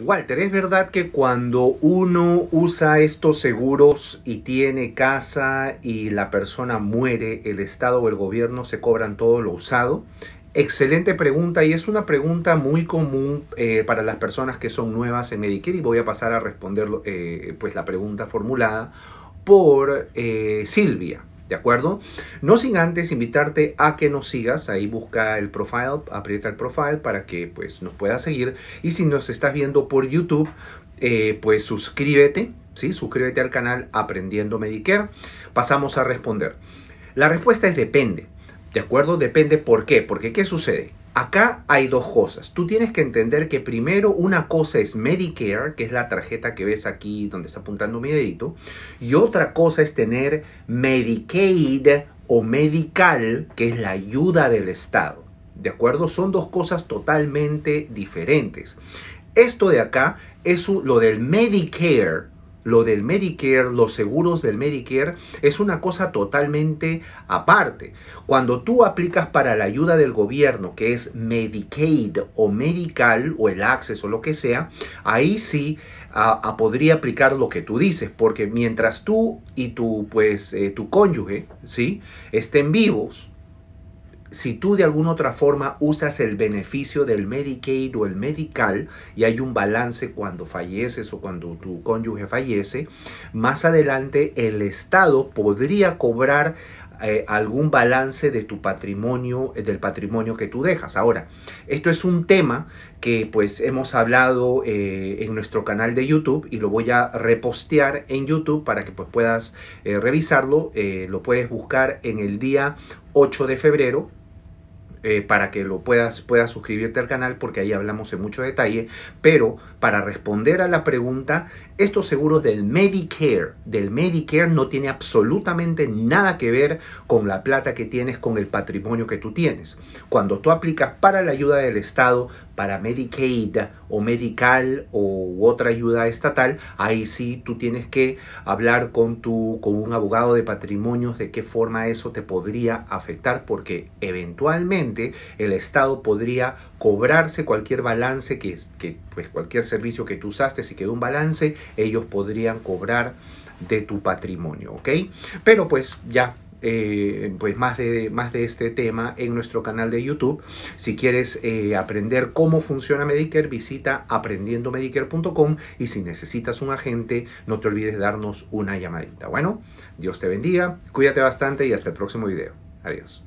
Walter, ¿es verdad que cuando uno usa estos seguros y tiene casa y la persona muere, el Estado o el gobierno se cobran todo lo usado? Excelente pregunta y es una pregunta muy común eh, para las personas que son nuevas en Medicare y voy a pasar a responder eh, pues la pregunta formulada por eh, Silvia. ¿De acuerdo? No sin antes invitarte a que nos sigas, ahí busca el profile, aprieta el profile para que pues nos puedas seguir y si nos estás viendo por YouTube, eh, pues suscríbete, ¿sí? Suscríbete al canal Aprendiendo Medicare. Pasamos a responder. La respuesta es depende, ¿de acuerdo? Depende por qué, porque ¿qué sucede? Acá hay dos cosas. Tú tienes que entender que primero una cosa es Medicare, que es la tarjeta que ves aquí donde está apuntando mi dedito, y otra cosa es tener Medicaid o Medical, que es la ayuda del Estado. ¿De acuerdo? Son dos cosas totalmente diferentes. Esto de acá es lo del Medicare, lo del Medicare, los seguros del Medicare, es una cosa totalmente aparte. Cuando tú aplicas para la ayuda del gobierno, que es Medicaid o Medical o el Access o lo que sea, ahí sí podría aplicar lo que tú dices, porque mientras tú y tu, pues, eh, tu cónyuge, ¿sí? Estén vivos, si tú de alguna otra forma usas el beneficio del Medicaid o el Medical y hay un balance cuando falleces o cuando tu cónyuge fallece, más adelante el Estado podría cobrar eh, algún balance de tu patrimonio, del patrimonio que tú dejas. Ahora, esto es un tema que pues hemos hablado eh, en nuestro canal de YouTube y lo voy a repostear en YouTube para que pues, puedas eh, revisarlo. lo puedes buscar en el día 8 de febrero, eh, para que lo puedas, puedas suscribirte al canal porque ahí hablamos en mucho detalle. Pero para responder a la pregunta, estos seguros del Medicare, del Medicare no tiene absolutamente nada que ver con la plata que tienes, con el patrimonio que tú tienes. Cuando tú aplicas para la ayuda del Estado, para Medicaid o Medical o otra ayuda estatal, ahí sí tú tienes que hablar con, tu, con un abogado de patrimonios de qué forma eso te podría afectar, porque eventualmente el Estado podría cobrarse cualquier balance, que, que pues cualquier servicio que tú usaste, si quedó un balance, ellos podrían cobrar de tu patrimonio, ¿ok? Pero pues ya eh, pues más de, más de este tema en nuestro canal de YouTube. Si quieres eh, aprender cómo funciona Medicare, visita aprendiendomedicare.com y si necesitas un agente, no te olvides de darnos una llamadita. Bueno, Dios te bendiga, cuídate bastante y hasta el próximo video. Adiós.